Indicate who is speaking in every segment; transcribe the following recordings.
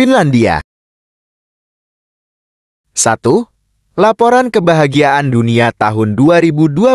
Speaker 1: Finlandia. 1. Laporan Kebahagiaan Dunia tahun 2021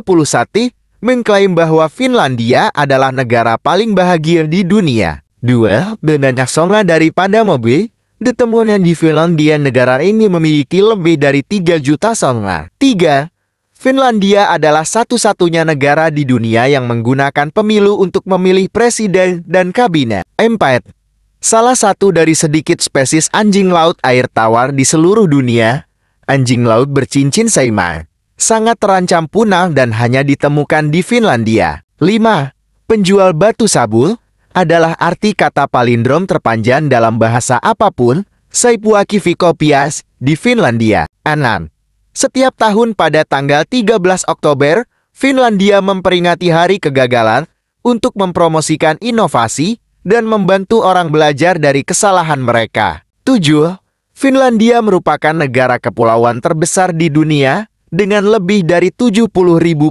Speaker 1: mengklaim bahwa Finlandia adalah negara paling bahagia di dunia. 2. Benanya songa daripada mobil, ditemukan di Finlandia negara ini memiliki lebih dari 3 juta songa. 3. Finlandia adalah satu-satunya negara di dunia yang menggunakan pemilu untuk memilih presiden dan kabinet. 4. Salah satu dari sedikit spesies anjing laut air tawar di seluruh dunia, anjing laut bercincin Seima. sangat terancam punah dan hanya ditemukan di Finlandia. 5. Penjual batu sabul adalah arti kata palindrom terpanjang dalam bahasa apapun, Saipuaki vikopias, di Finlandia. 6. Setiap tahun pada tanggal 13 Oktober, Finlandia memperingati hari kegagalan untuk mempromosikan inovasi, dan membantu orang belajar dari kesalahan mereka. 7. Finlandia merupakan negara kepulauan terbesar di dunia dengan lebih dari 70.000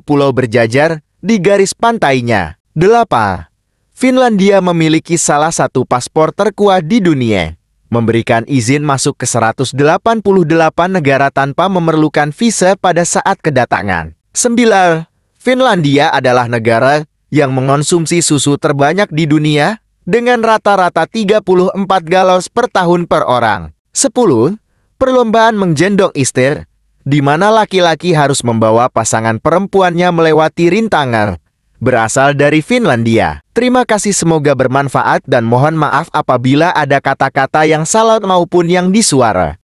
Speaker 1: pulau berjajar di garis pantainya. 8. Finlandia memiliki salah satu paspor terkuat di dunia, memberikan izin masuk ke 188 negara tanpa memerlukan visa pada saat kedatangan. 9. Finlandia adalah negara yang mengonsumsi susu terbanyak di dunia dengan rata-rata 34 galos per tahun per orang. 10. Perlombaan menggendong istir, di mana laki-laki harus membawa pasangan perempuannya melewati rintangan, berasal dari Finlandia. Terima kasih semoga bermanfaat dan mohon maaf apabila ada kata-kata yang salah maupun yang disuara.